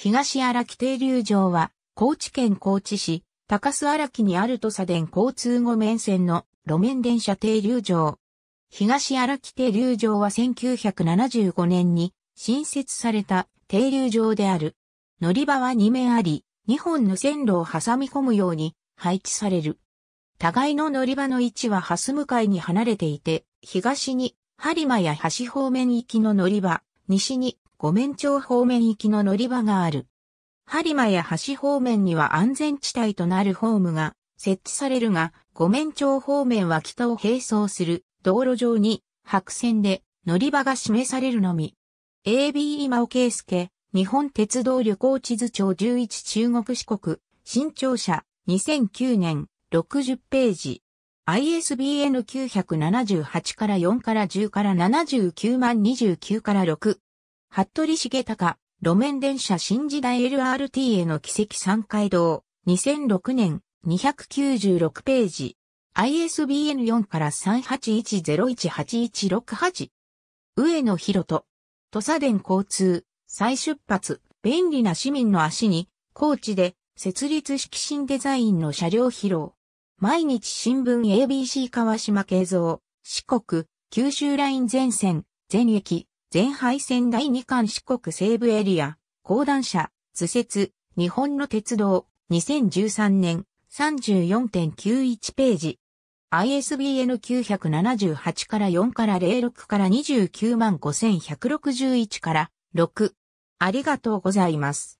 東荒木停留場は、高知県高知市、高須荒木にある土佐電交通後面線の路面電車停留場。東荒木停留場は1975年に新設された停留場である。乗り場は2面あり、2本の線路を挟み込むように配置される。互いの乗り場の位置は蓮向かいに離れていて、東に播磨や橋方面行きの乗り場、西に五面町方面行きの乗り場がある。播磨や橋方面には安全地帯となるホームが設置されるが、五面町方面は北を並走する道路上に白線で乗り場が示されるのみ。AB 今尾圭介、日本鉄道旅行地図帳11中国四国、新庁舎、2009年、60ページ。ISBN 978から4から10から79万29から6。服部重隆、路面電車新時代 LRT への奇跡三階堂、2006年、296ページ。ISBN 4から3 8 1 0 1 8 1 6 8上野博と、土佐電交通、再出発、便利な市民の足に、高知で、設立式新デザインの車両披露。毎日新聞 ABC 川島慶三、四国、九州ライン全線、全駅、前廃戦第2巻四国西部エリア、高段車、図説、日本の鉄道、2013年、34.91ページ。ISBN 978から4から06から29万5161から6。ありがとうございます。